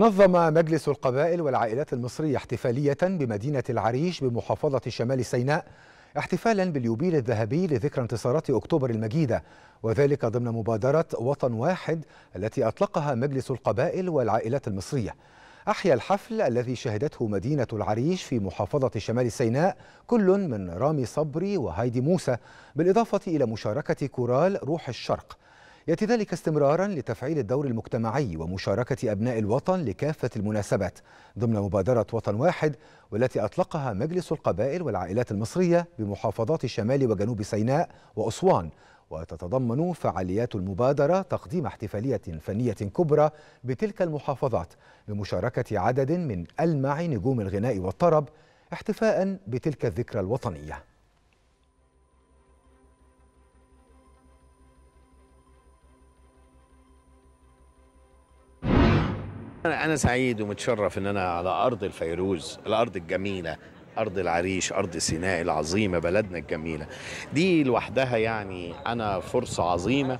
نظم مجلس القبائل والعائلات المصرية احتفالية بمدينة العريش بمحافظة شمال سيناء احتفالا باليوبيل الذهبي لذكرى انتصارات أكتوبر المجيدة وذلك ضمن مبادرة وطن واحد التي أطلقها مجلس القبائل والعائلات المصرية أحيا الحفل الذي شهدته مدينة العريش في محافظة شمال سيناء كل من رامي صبري وهايدي موسى بالإضافة إلى مشاركة كورال روح الشرق يأتي ذلك استمرارا لتفعيل الدور المجتمعي ومشاركة أبناء الوطن لكافة المناسبات ضمن مبادرة وطن واحد والتي أطلقها مجلس القبائل والعائلات المصرية بمحافظات شمال وجنوب سيناء وأسوان وتتضمن فعاليات المبادرة تقديم احتفالية فنية كبرى بتلك المحافظات بمشاركة عدد من ألمع نجوم الغناء والطرب احتفاء بتلك الذكرى الوطنيه أنا سعيد ومتشرف إن أنا على أرض الفيروز، الأرض الجميلة، أرض العريش، أرض سيناء العظيمة، بلدنا الجميلة. دي لوحدها يعني أنا فرصة عظيمة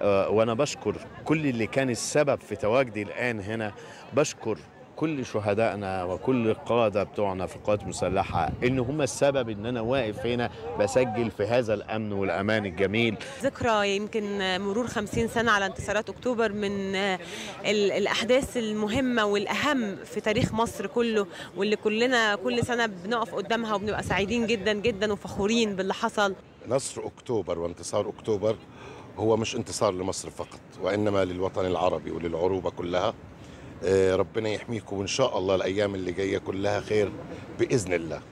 آه، وأنا بشكر كل اللي كان السبب في تواجدي الآن هنا، بشكر كل شهدائنا وكل القاده بتوعنا في القوات المسلحه ان هم السبب ان انا واقف هنا بسجل في هذا الامن والامان الجميل ذكرى يمكن مرور 50 سنه على انتصارات اكتوبر من الاحداث المهمه والاهم في تاريخ مصر كله واللي كلنا كل سنه بنقف قدامها وبنبقى سعيدين جدا جدا وفخورين باللي حصل نصر اكتوبر وانتصار اكتوبر هو مش انتصار لمصر فقط وانما للوطن العربي وللعروبه كلها آه، ربنا يحميكم وان شاء الله الايام اللي جايه كلها خير باذن الله